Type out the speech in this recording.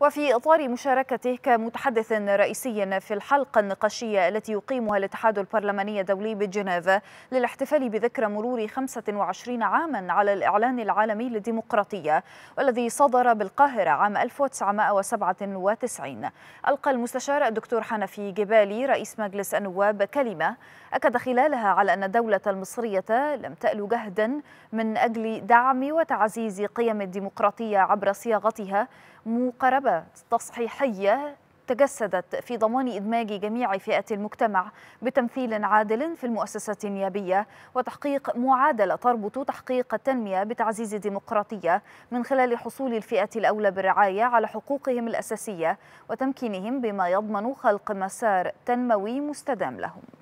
وفي إطار مشاركته كمتحدث رئيسي في الحلقة النقاشية التي يقيمها الاتحاد البرلماني الدولي بجنيف للاحتفال بذكرى مرور 25 عاما على الإعلان العالمي للديمقراطية والذي صدر بالقاهرة عام 1997 ألقى المستشار الدكتور حنفي جبالي رئيس مجلس النواب كلمة أكد خلالها على أن الدولة المصرية لم تألو جهدا من أجل دعم وتعزيز قيم الديمقراطية عبر صياغتها مقاربة تصحيحية تجسدت في ضمان إدماج جميع فئات المجتمع بتمثيل عادل في المؤسسات النيابية وتحقيق معادلة تربط تحقيق التنمية بتعزيز الديمقراطية من خلال حصول الفئات الأولى بالرعاية على حقوقهم الأساسية وتمكينهم بما يضمن خلق مسار تنموي مستدام لهم